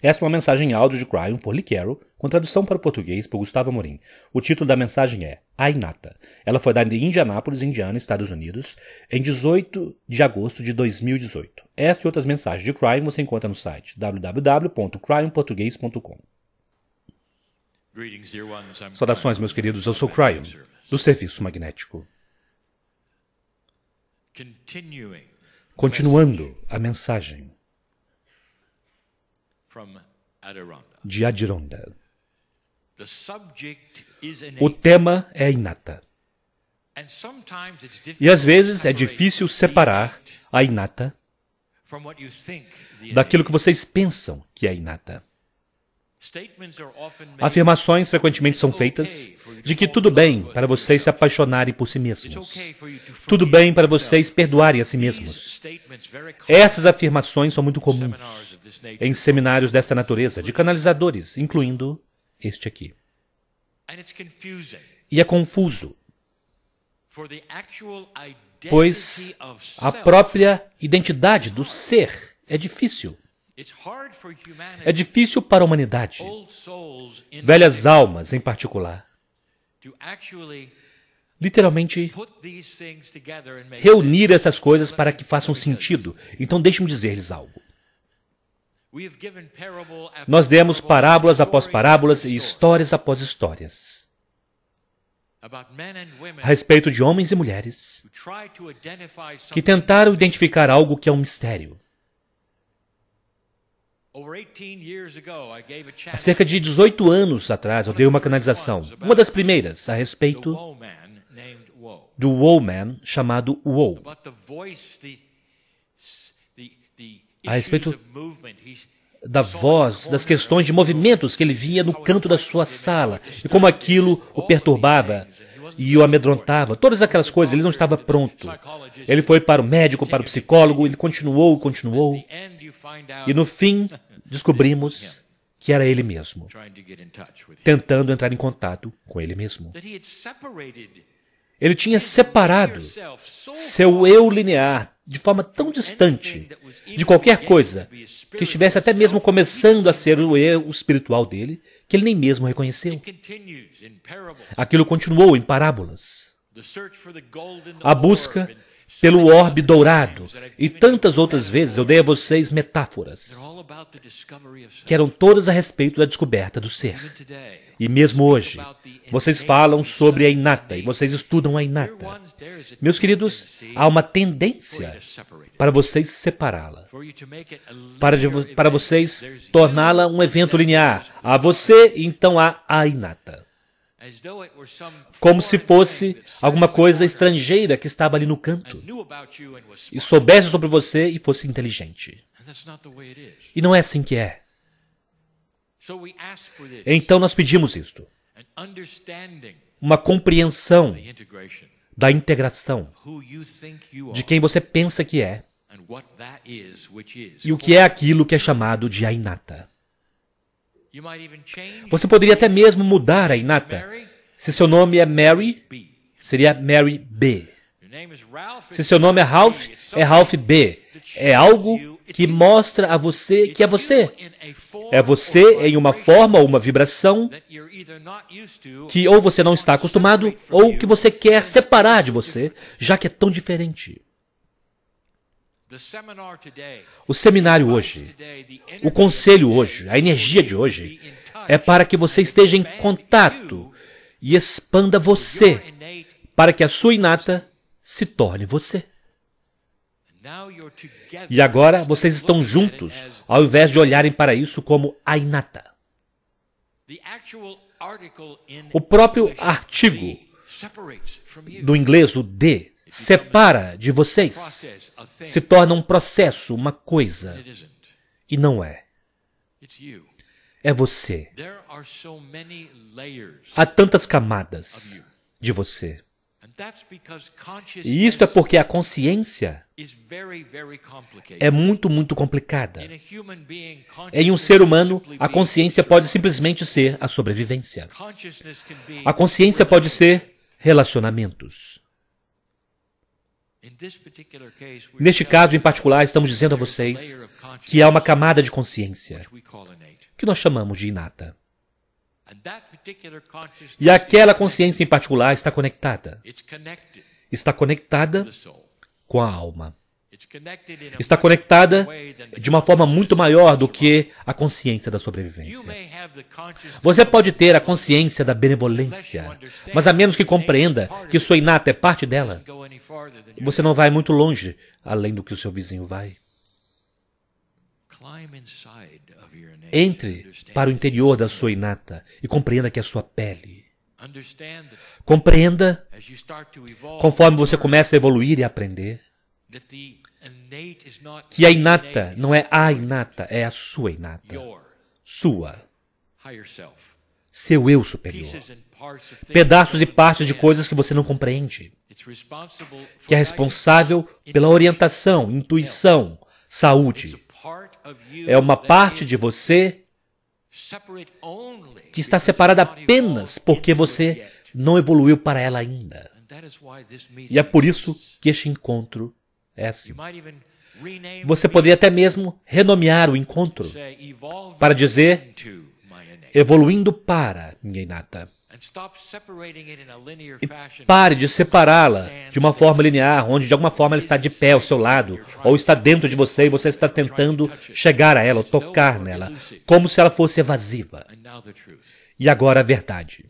Esta é uma mensagem áudio de Cryon por Lee Carroll, com tradução para o português por Gustavo Amorim. O título da mensagem é Ainata. Ela foi dada em Indianápolis, Indiana, Estados Unidos, em 18 de agosto de 2018. Esta e outras mensagens de Cryon você encontra no site www.cryonportuguês.com. Saudações, meus queridos. Eu sou Cryon, do Serviço Magnético. Continuando a mensagem de Adironda. O tema é inata. E às vezes é difícil separar a inata daquilo que vocês pensam que é inata. Afirmações frequentemente são feitas de que tudo bem para vocês se apaixonarem por si mesmos. Tudo bem para vocês perdoarem a si mesmos. Essas afirmações são muito comuns em seminários desta natureza, de canalizadores, incluindo este aqui. E é confuso, pois a própria identidade do ser é difícil é difícil para a humanidade, velhas almas em particular, literalmente reunir estas coisas para que façam sentido. Então deixe-me dizer-lhes algo. Nós demos parábolas após parábolas e histórias após histórias a respeito de homens e mulheres que tentaram identificar algo que é um mistério Há cerca de 18 anos atrás, eu dei uma canalização, uma das primeiras, a respeito do Woman chamado WO, A respeito da voz, das questões de movimentos que ele vinha no canto da sua sala e como aquilo o perturbava e o amedrontava, todas aquelas coisas, ele não estava pronto. Ele foi para o médico, para o psicólogo, ele continuou, continuou. E no fim, descobrimos que era ele mesmo, tentando entrar em contato com ele mesmo. Ele tinha separado seu eu linear de forma tão distante de qualquer coisa que estivesse até mesmo começando a ser o eu espiritual dele, que ele nem mesmo reconheceu. Aquilo continuou em parábolas. A busca pelo orbe dourado, e tantas outras vezes eu dei a vocês metáforas, que eram todas a respeito da descoberta do ser. E mesmo hoje, vocês falam sobre a inata e vocês estudam a inata. Meus queridos, há uma tendência para vocês separá-la, para, para vocês torná-la um evento linear. Há você, então há a inata como se fosse alguma coisa estrangeira que estava ali no canto e soubesse sobre você e fosse inteligente. E não é assim que é. Então nós pedimos isto: uma compreensão da integração de quem você pensa que é e o que é aquilo que é chamado de Ainata. Você poderia até mesmo mudar a Inata. Se seu nome é Mary, seria Mary B. Se seu nome é Ralph, é Ralph B. É algo que mostra a você que é você. É você em uma forma ou uma vibração que ou você não está acostumado ou que você quer separar de você, já que é tão diferente. O seminário hoje, o conselho hoje, a energia de hoje é para que você esteja em contato e expanda você, para que a sua inata se torne você. E agora vocês estão juntos, ao invés de olharem para isso como a inata. O próprio artigo do inglês, o D, separa de vocês se torna um processo, uma coisa. E não é. É você. Há tantas camadas de você. E isso é porque a consciência é muito, muito complicada. Em um ser humano, a consciência pode simplesmente ser a sobrevivência. A consciência pode ser relacionamentos. Neste caso em particular, estamos dizendo a vocês que há uma camada de consciência que nós chamamos de inata. E aquela consciência em particular está conectada. Está conectada com a alma está conectada de uma forma muito maior do que a consciência da sobrevivência. Você pode ter a consciência da benevolência, mas a menos que compreenda que sua inata é parte dela, você não vai muito longe além do que o seu vizinho vai. Entre para o interior da sua inata e compreenda que é sua pele. Compreenda, conforme você começa a evoluir e aprender, que é inata, não é a inata, é a sua inata. Sua. Seu eu superior. Pedaços e partes de coisas que você não compreende. Que é responsável pela orientação, intuição, saúde. É uma parte de você que está separada apenas porque você não evoluiu para ela ainda. E é por isso que este encontro é assim. Você poderia até mesmo renomear o encontro para dizer evoluindo para minha inata. E pare de separá-la de uma forma linear, onde de alguma forma ela está de pé ao seu lado, ou está dentro de você e você está tentando chegar a ela ou tocar nela, como se ela fosse evasiva. E agora a verdade.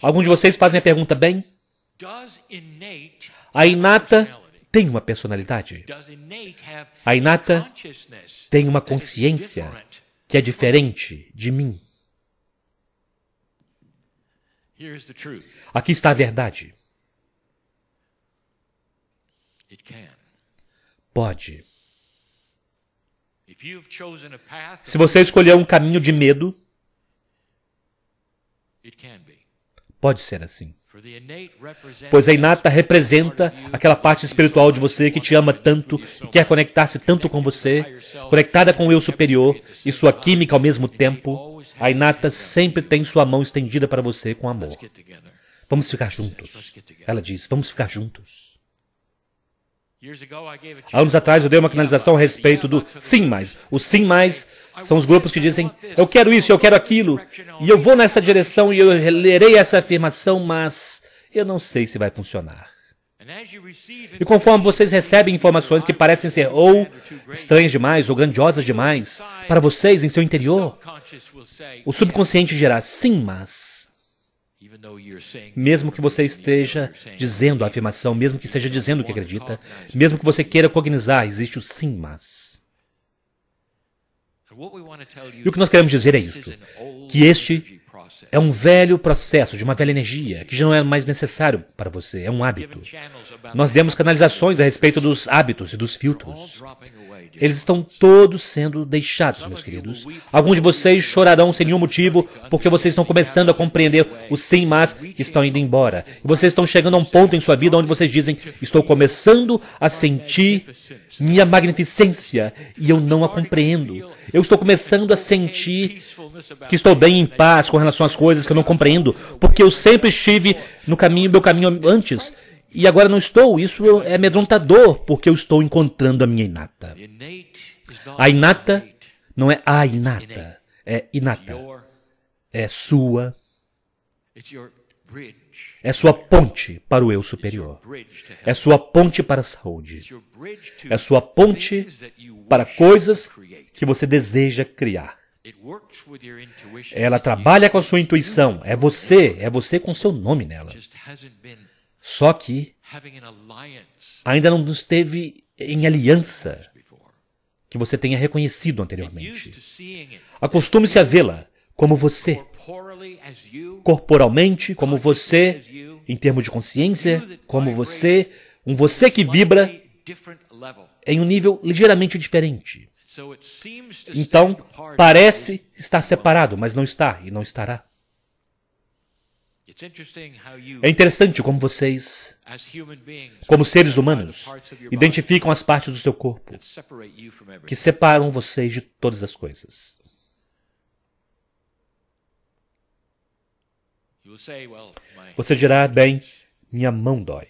Alguns de vocês fazem a pergunta bem? A inata tem uma personalidade. A inata tem uma consciência que é diferente de mim. Aqui está a verdade. Pode. Se você escolher um caminho de medo, pode ser assim. Pois a inata representa aquela parte espiritual de você que te ama tanto e quer conectar-se tanto com você, conectada com o eu superior e sua química ao mesmo tempo. A inata sempre tem sua mão estendida para você com amor. Vamos ficar juntos. Ela diz: Vamos ficar juntos. Anos atrás eu dei uma canalização a respeito do sim mais. O sim mais são os grupos que dizem eu quero isso, eu quero aquilo, e eu vou nessa direção e eu lerei essa afirmação, mas eu não sei se vai funcionar. E conforme vocês recebem informações que parecem ser ou estranhas demais ou grandiosas demais para vocês em seu interior, o subconsciente dirá sim, mas. Mesmo que você esteja dizendo a afirmação, mesmo que esteja dizendo o que acredita, mesmo que você queira cognizar, existe o sim, mas. E o que nós queremos dizer é isto: que este é um velho processo de uma velha energia que já não é mais necessário para você, é um hábito. Nós demos canalizações a respeito dos hábitos e dos filtros. Eles estão todos sendo deixados, meus queridos. Alguns de vocês chorarão sem nenhum motivo, porque vocês estão começando a compreender os sem mas que estão indo embora. E vocês estão chegando a um ponto em sua vida onde vocês dizem: Estou começando a sentir minha magnificência e eu não a compreendo. Eu estou começando a sentir que estou bem em paz com relação às coisas que eu não compreendo, porque eu sempre estive no caminho, meu caminho antes. E agora não estou, isso é amedrontador, porque eu estou encontrando a minha inata. A inata não é a inata, é inata. É sua. É sua ponte para o eu superior. É sua ponte para a saúde. É sua ponte para coisas que você deseja criar. Ela trabalha com a sua intuição. É você, é você com seu nome nela. Só que ainda não nos teve em aliança que você tenha reconhecido anteriormente. Acostume-se a vê-la como você, corporalmente, como você, em termos de consciência, como você, um você que vibra em um nível ligeiramente diferente. Então, parece estar separado, mas não está e não estará. É interessante como vocês, como seres humanos, identificam as partes do seu corpo que separam vocês de todas as coisas. Você dirá, bem, minha mão dói.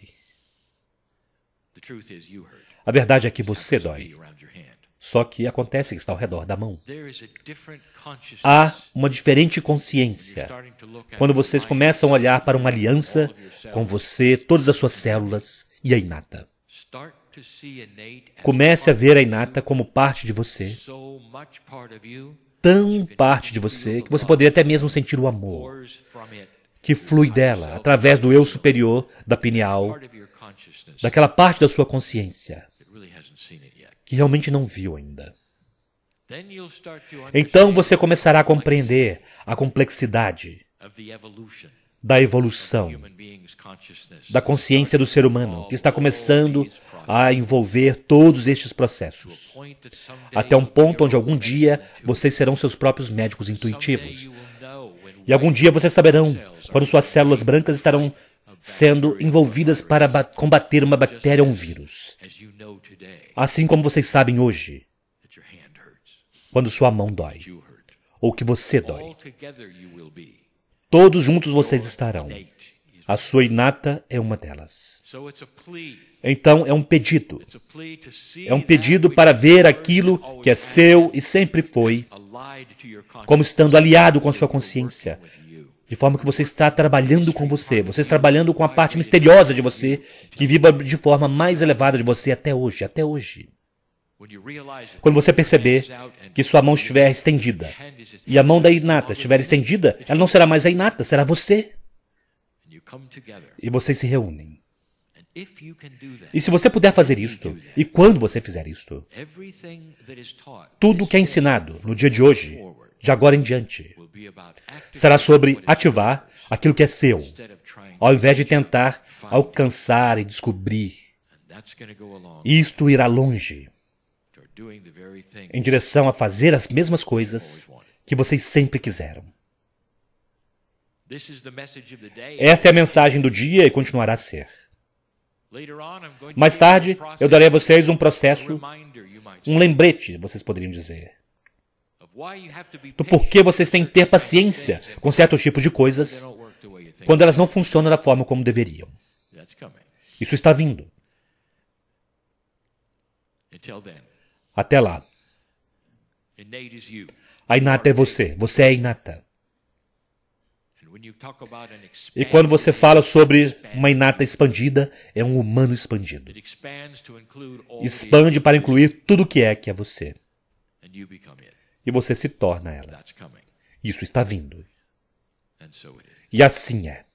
A verdade é que você dói. Só que acontece que está ao redor da mão. Há uma diferente consciência. Quando vocês começam a olhar para uma aliança com você, todas as suas células e a Inata. Comece a ver a Inata como parte de você, tão parte de você que você poderia até mesmo sentir o amor que flui dela através do eu superior, da pineal, daquela parte da sua consciência que realmente não viu ainda. Então você começará a compreender a complexidade da evolução da consciência do ser humano, que está começando a envolver todos estes processos, até um ponto onde algum dia vocês serão seus próprios médicos intuitivos. E algum dia vocês saberão quando suas células brancas estarão sendo envolvidas para combater uma bactéria ou um vírus. Assim como vocês sabem hoje, quando sua mão dói, ou que você dói, todos juntos vocês estarão. A sua inata é uma delas. Então é um pedido. É um pedido para ver aquilo que é seu e sempre foi, como estando aliado com a sua consciência, de forma que você está trabalhando com você, você está trabalhando com a parte misteriosa de você, que viva de forma mais elevada de você até hoje, até hoje. Quando você perceber que sua mão estiver estendida e a mão da Inata estiver estendida, ela não será mais a Inata, será você. E vocês se reúnem. E se você puder fazer isto, e quando você fizer isto, tudo o que é ensinado no dia de hoje, de agora em diante, será sobre ativar aquilo que é seu, ao invés de tentar alcançar e descobrir. Isto irá longe em direção a fazer as mesmas coisas que vocês sempre quiseram. Esta é a mensagem do dia e continuará a ser. Mais tarde, eu darei a vocês um processo, um lembrete, vocês poderiam dizer, do porquê vocês têm que ter paciência com certos tipos de coisas quando elas não funcionam da forma como deveriam. Isso está vindo. Até lá. A Inata é você. Você é Inata. E quando você fala sobre uma inata expandida, é um humano expandido. Expande para incluir tudo o que é que é você. E você se torna ela. Isso está vindo. E assim é.